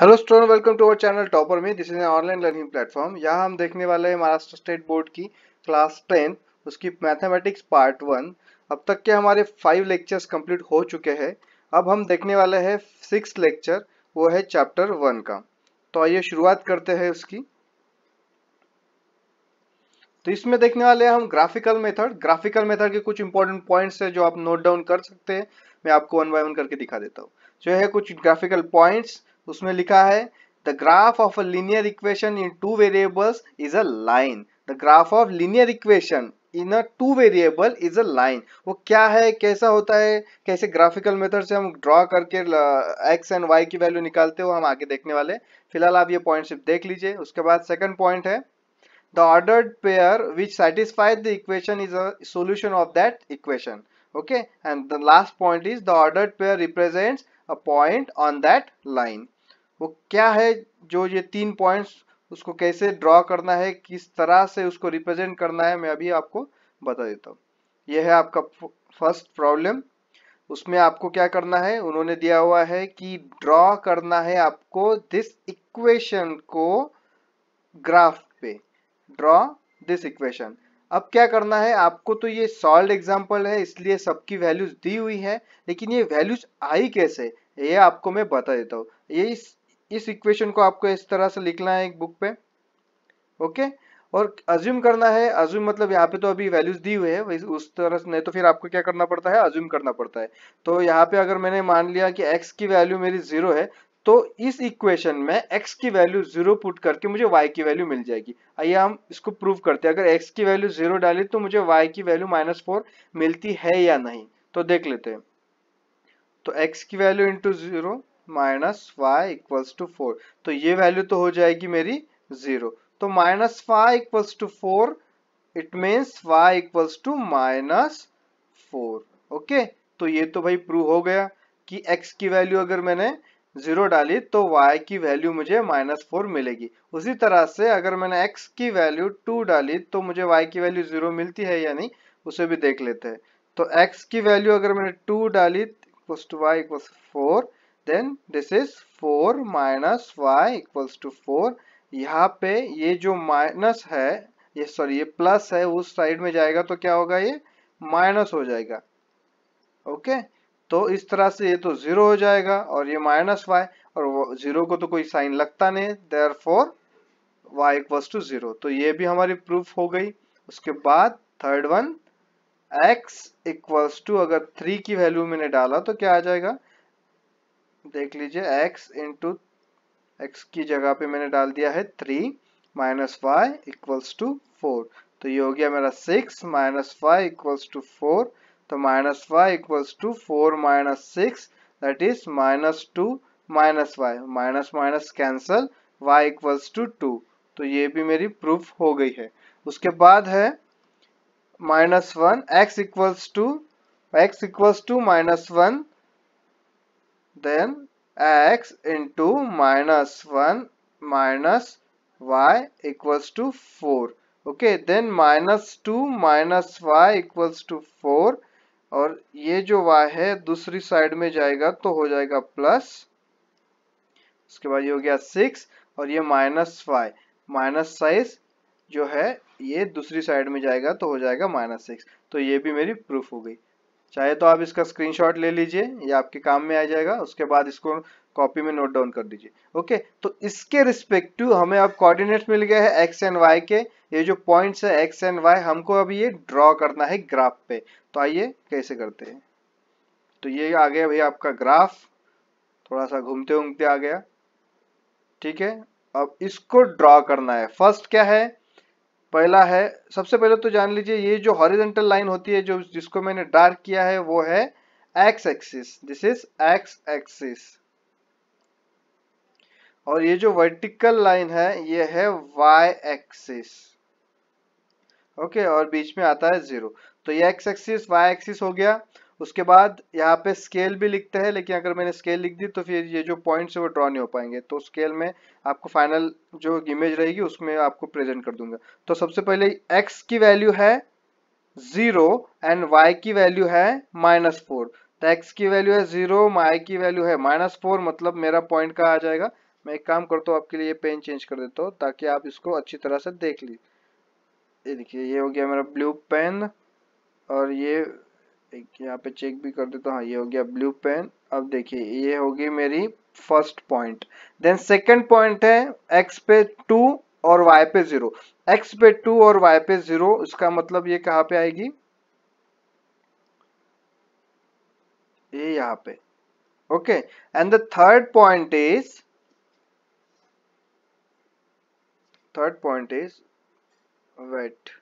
Hello student welcome to our channel topper में this is online learning platform यहाँ हम देखने वाले हैं महाराष्ट्र स्टेट बोर्ड की क्लास टेन उसकी मैथमेटिक्स पार्ट वन अब तक के हमारे फाइव लेक्चर्स कंप्लीट हो चुके हैं अब हम देखने वाले हैं सिक्स लेक्चर वो है चैप्टर वन का तो आइए शुरुआत करते हैं उसकी तो इसमें देखने वाले हैं हम ग्राफिकल मेथड ग्राफिकल मेथड के कुछ इंपॉर्टेंट पॉइंट्स है जो आप नोट डाउन कर सकते हैं मैं आपको वन बाय वन करके दिखा देता हूँ जो है कुछ ग्राफिकल पॉइंट्स उसमें लिखा है the graph of a linear equation in two variables is a line the graph of linear equation in a two variable is a line वो क्या है कैसा होता है कैसे ग्राफिकल मेथड से हम ड्रॉ करके एक्स एंड वाई की वैल्यू निकालते हो हम आगे देखने वाले फिलहाल आप ये पॉइंट सिर्फ देख लीजिए उसके बाद सेकंड पॉइंट है the order pair which satisfied the equation is a solution of that equation okay and the last point is the order pair represents a point on that line वो क्या है जो ये तीन पॉइंट्स उसको कैसे draw करना है किस तरह से उसको रिप्रेजेंट करना है मैं अभी आपको बता देता हूँ यह है आपका फर्स्ट प्रॉब्लम उसमें आपको क्या करना है उन्होंने दिया हुआ है कि ड्रॉ करना है आपको दिस इक्वेशन को ग्राफ पे ड्रॉ दिस इक्वेशन अब क्या करना है आपको तो ये सॉल्व एग्जाम्पल है इसलिए सबकी वैल्यूज दी हुई है लेकिन ये वैल्यूज आई कैसे ये आपको मैं बता देता हूँ ये इस इस इक्वेशन को आपको इस तरह से लिखना है एक बुक पे ओके और अज्यूम करना है अज्यूम मतलब यहाँ पे तो अभी वैल्यूज दी हुई है उस तरह से नहीं तो फिर आपको क्या करना पड़ता है अज्यूम करना पड़ता है तो यहाँ पे अगर मैंने मान लिया कि एक्स की वैल्यू मेरी जीरो है तो इस इक्वेशन में x की वैल्यू जीरो पुट करके मुझे y की वैल्यू मिल जाएगी आइए हम इसको प्रूव करते हैं अगर x की वैल्यू जीरो डाली तो मुझे y की वैल्यू माइनस फोर मिलती है या नहीं तो देख लेते हैं तो x की value into zero minus five equals to four तो ये वैल्यू तो हो जाएगी मेरी जीरो तो minus five equals to four it means Y equals to minus four okay तो ये तो भाई प्रूव हो गया कि x की वैल्यू अगर मैंने जीरो डाली तो y की वैल्यू मुझे माइनस फोर मिलेगी उसी तरह से अगर मैंने x की वैल्यू टू डाली तो मुझे y की वैल्यू जीरो मिलती है या नहीं उसे भी देख लेते हैं तो x की वैल्यू अगर मैंने टू डाली equals to Y equals four then this is four minus Y equals to four यहाँ पे ये जो माइनस है ये सॉरी ये प्लस है उस साइड में जाएगा तो क्या होगा ये माइनस हो जाएगा ओके okay? तो इस तरह से ये तो जीरो हो जाएगा और ये माइनस वाई और जीरो को तो कोई साइन लगता नहीं there four Y equals to zero तो ये भी हमारी प्रूफ हो गई उसके बाद third one X equals to अगर थ्री की वैल्यू मैंने डाला तो क्या आ जाएगा देख लीजिए x इंटू एक्स की जगह पे मैंने डाल दिया है three minus Y equals to four तो ये हो गया मेरा six minus Y equals to four तो minus Y equals to four minus six that is minus two minus Y minus minus cancel Y equals to two तो ये भी मेरी प्रूफ हो गई है उसके बाद है minus one X equals to X equals to minus one then x into minus 1 minus y equals to 4 okay then minus 2 minus y equals to 4 और ये जो y है दूसरी साइड में जाएगा तो हो जाएगा प्लस उसके बाद ये हो गया 6 और ये माइनस वाई माइनस साइज जो है ये दूसरी साइड में जाएगा तो हो जाएगा माइनस सिक्स तो ये भी मेरी प्रूफ हो गई चाहे तो आप इसका स्क्रीनशॉट ले लीजिए या आपके काम में आ जाएगा उसके बाद इसको कॉपी में नोट डाउन कर दीजिए ओके तो इसके रिस्पेक्टिव हमें अब कॉर्डिनेट मिल गए हैं एक्स एंड वाई के ये जो पॉइंट्स है एक्स एंड वाई हमको अब ये ड्रॉ करना है ग्राफ पे तो आइए कैसे करते हैं तो ये आ गया भैया आपका ग्राफ थोड़ा सा घूमते घूमते आ गया ठीक है अब इसको ड्रॉ करना है फर्स्ट क्या है पहला है सबसे पहले तो जान लीजिए ये जो हॉरिजेंटल लाइन होती है जो जिसको मैंने डार्क किया है वो है X axis this is X axis और ये जो वर्टिकल लाइन है ये है वाई एक्सिस ओके और बीच में आता है जीरो तो ये एक्स एक्सिस वाई एक्सिस हो गया उसके बाद यहाँ पे स्केल भी लिखते हैं लेकिन अगर मैंने स्केल लिख दी तो फिर ये जो पॉइंट्स है वो ड्रॉ नहीं हो पाएंगे तो स्केल में आपको फाइनल जो इमेज रहेगी उसमें आपको प्रेजेंट कर दूंगा तो सबसे पहले एक्स की वैल्यू है जीरो एंड वाई की वैल्यू है माइनस फोर तो एक्स की वैल्यू है जीरो वाई की वैल्यू है माइनस फोर मतलब मेरा पॉइंट का आ जाएगा मैं एक काम करता हूँ आपके लिए पेन चेंज कर देता हूँ ताकि आप इसको अच्छी तरह से देख लीजिए ये देखिए ये हो गया मेरा ब्लू पेन और ये एक यहाँ पे चेक भी कर देता तो हाँ ये हो गया ब्लू पेन अब देखिए ये होगी मेरी first point then second point है एक्स पे टू और वाई पे जीरो एक्स पे टू और वाई पे जीरो इसका मतलब ये कहाँ पे आएगी ये यहाँ पे okay and the third point is third point is wait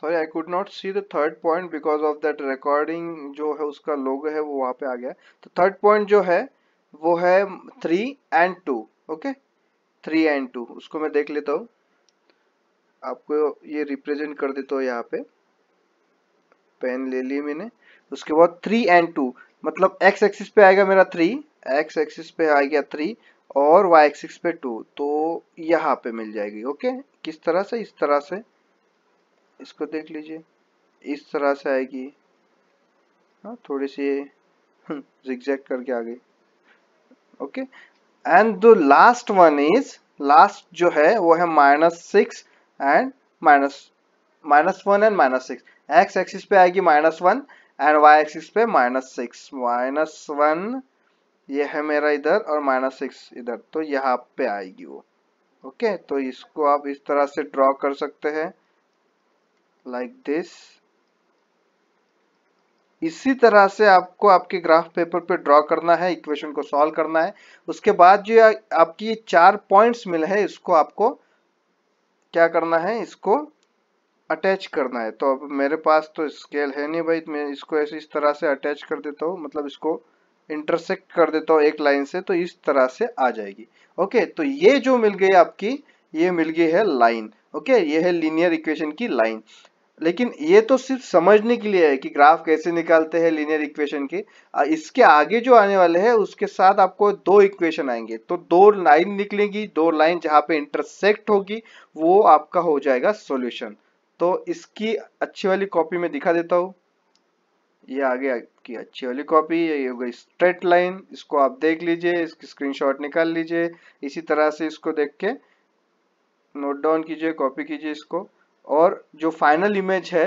sorry I could not see the third point because of that recording जो है उसका लोगो है वो वहाँ पे आ गया तो थर्ड पॉइंट जो है वो है three and two okay three and two उसको मैं देख लेता हूँ आपको ये रिप्रेजेंट कर देता हूँ यहाँ पे पेन ले ली मैंने उसके बाद थ्री एंड टू मतलब एक्स एक्सिस पे आएगा मेरा थ्री एक्स एक्सिस पे आ गया थ्री और वाई एक्सिस पे टू तो यहाँ पे मिल जाएगी ओके किस तरह से इस तरह से इसको देख लीजिए इस तरह से आएगी हाँ थोड़ी सी जिगजैग करके आ गई okay and the last one is last जो है वो है minus six and minus minus one and minus six X axis पे आएगी minus one and Y axis पे माइनस सिक्स माइनस वन ये है मेरा इधर और माइनस सिक्स इधर तो यहाँ पे आएगी वो ओके okay? तो इसको आप इस तरह से ड्रॉ कर सकते हैं लाइक दिस इसी तरह से आपको आपके ग्राफ पेपर पे ड्रॉ करना है इक्वेशन को सॉल्व करना है उसके बाद जो आपकी चार पॉइंट्स मिले हैं इसको आपको क्या करना है इसको अटैच करना है तो अब मेरे पास तो स्केल है नहीं भाई मैं इसको ऐसे इस तरह से अटैच कर देता हूँ मतलब इसको इंटरसेक्ट कर देता हूँ एक लाइन से तो इस तरह से आ जाएगी ओके तो ये जो मिल गई आपकी ये मिल गई है लाइन ओके ये है लीनियर इक्वेशन की लाइन लेकिन ये तो सिर्फ समझने के लिए है कि ग्राफ कैसे निकालते हैं लीनियर इक्वेशन के इसके आगे जो आने वाले हैं उसके साथ आपको दो इक्वेशन आएंगे तो दो लाइन निकलेगी दो लाइन जहाँ पे इंटरसेक्ट होगी वो आपका हो जाएगा सॉल्यूशन तो इसकी अच्छी वाली कॉपी में दिखा देता हूँ ये आगे की अच्छी वाली कॉपी ये हो गई स्ट्रेट लाइन इसको आप देख लीजिए इसकी स्क्रीन निकाल लीजिए इसी तरह से इसको देख के नोट डाउन कीजिए कॉपी कीजिए इसको और जो फाइनल इमेज है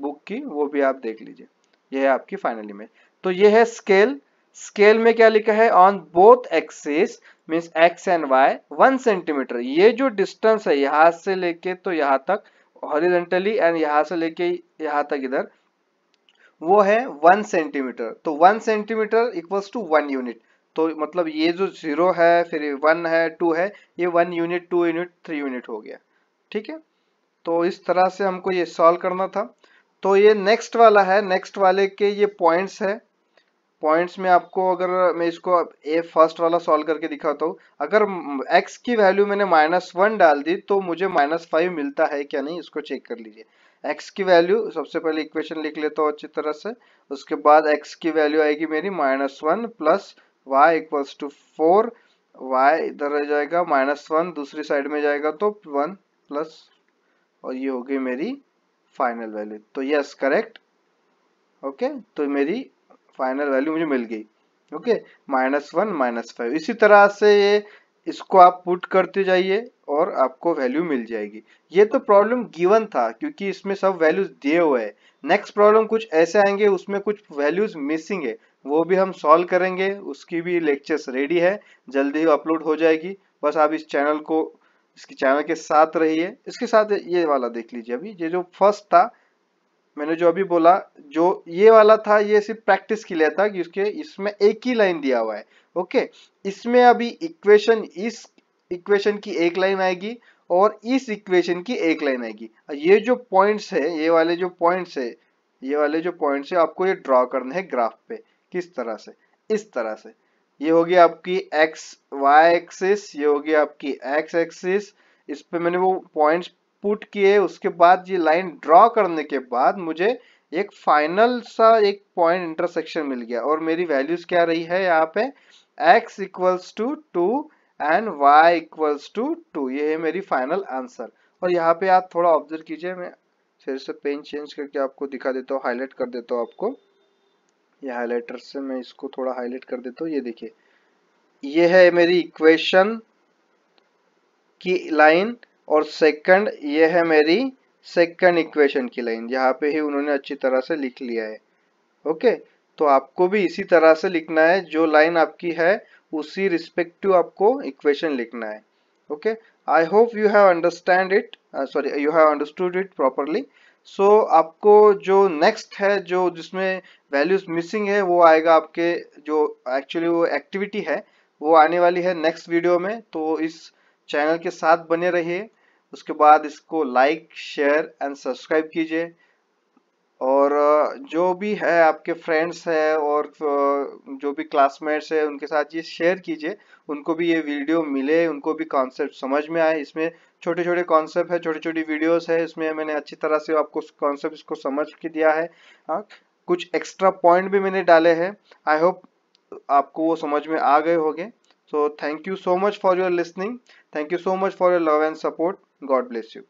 बुक की वो भी आप देख लीजिए यह है आपकी फाइनल इमेज तो ये है स्केल स्केल में क्या लिखा है on both axis mean X and Y one centimetre ये जो डिस्टेंस है यहां से लेके तो यहाँ तक हॉरिजेंटली एंड यहां से लेके यहाँ तक इधर वो है वन सेंटीमीटर तो one centimetre equals to one unit तो मतलब ये जो जीरो है फिर वन है टू है ये one unit two unit three unit हो गया ठीक है तो इस तरह से हमको ये सॉल्व करना था तो ये नेक्स्ट वाला है नेक्स्ट वाले के ये पॉइंट्स है पॉइंट्स में आपको अगर मैं इसको ए फर्स्ट वाला सॉल्व करके दिखाता हूँ अगर एक्स की वैल्यू मैंने माइनस वन डाल दी तो मुझे माइनस फाइव मिलता है क्या नहीं इसको चेक कर लीजिए एक्स की वैल्यू सबसे पहले इक्वेशन लिख लेता हूँ अच्छी तरह से उसके बाद एक्स की वैल्यू आएगी मेरी minus one plus Y equals to four Y इधर रह जाएगा माइनस वन दूसरी साइड में जाएगा तो वन प्लस और ये हो गई मेरी फाइनल वैल्यू तो यस करेक्ट ओके तो मेरी फाइनल वैल्यू मुझे मिल गई okay minus one minus five इसी तरह से ये इसको आप पुट करते जाइए और आपको वैल्यू मिल जाएगी ये तो प्रॉब्लम गिवन था क्योंकि इसमें सब वैल्यूज दिए हुए हैं नेक्स्ट प्रॉब्लम कुछ ऐसे आएंगे उसमें कुछ वैल्यूज मिसिंग है वो भी हम सॉल्व करेंगे उसकी भी लेक्चर्स रेडी है जल्दी अपलोड हो जाएगी बस आप इस चैनल को इसकी चैनल के साथ रही है इसके साथ ये वाला देख लीजिए अभी ये जो फर्स्ट था मैंने जो अभी बोला जो ये वाला था ये सिर्फ प्रैक्टिस के लिए था कि उसके इसमें एक ही लाइन दिया हुआ है ओके इसमें अभी इक्वेशन इस इक्वेशन की एक लाइन आएगी और इस इक्वेशन की एक लाइन आएगी ये जो पॉइंट्स है ये वाले जो पॉइंट्स है ये वाले जो पॉइंट्स है आपको ये ड्रॉ करने हैं ग्राफ पे किस तरह से इस तरह से ये होगी आपकी एक्स वाई एक्सिस ये होगी आपकी एक्स एक्सिस इस पे मैंने वो पॉइंट्स पुट किए उसके बाद ये लाइन ड्रॉ करने के बाद मुझे एक फाइनल सा एक पॉइंट इंटरसेक्शन मिल गया और मेरी वैल्यूज क्या रही है यहाँ पे x equals to two and y equals to two ये है मेरी फाइनल आंसर और यहाँ पे आप थोड़ा ऑब्जर्व कीजिए मैं फिर से पेन चेंज करके आपको दिखा देता हूँ हाईलाइट कर देता हूँ आपको ये हाईलाइटर से मैं इसको थोड़ा हाईलाइट कर देता हूँ ये देखिए ये है मेरी इक्वेशन की लाइन और सेकंड ये है मेरी सेकंड इक्वेशन की लाइन यहाँ पे ही उन्होंने अच्छी तरह से लिख लिया है ओके तो आपको भी इसी तरह से लिखना है जो लाइन आपकी है उसी रिस्पेक्टिव आपको इक्वेशन लिखना है okay I hope you have understand it sorry you have understood it properly so so, आपको जो नेक्स्ट है जो जिसमें वैल्यूज मिसिंग है वो आएगा आपके जो एक्चुअली वो एक्टिविटी है वो आने वाली है नेक्स्ट वीडियो में तो इस चैनल के साथ बने रहिए उसके बाद इसको लाइक शेयर एंड सब्सक्राइब कीजिए और जो भी है आपके फ्रेंड्स है और जो भी क्लासमेट्स है उनके साथ ये शेयर कीजिए उनको भी ये वीडियो मिले उनको भी कॉन्सेप्ट समझ में आए इसमें छोटे छोटे कॉन्सेप्ट है छोटी छोटी वीडियोस है इसमें मैंने अच्छी तरह से आपको कॉन्सेप्ट इसको समझ के दिया है हाँ कुछ एक्स्ट्रा पॉइंट भी मैंने डाले हैं आई होप आपको वो समझ में आ गए होंगे so thank you so much for your listening thank you so much for your love and support God bless you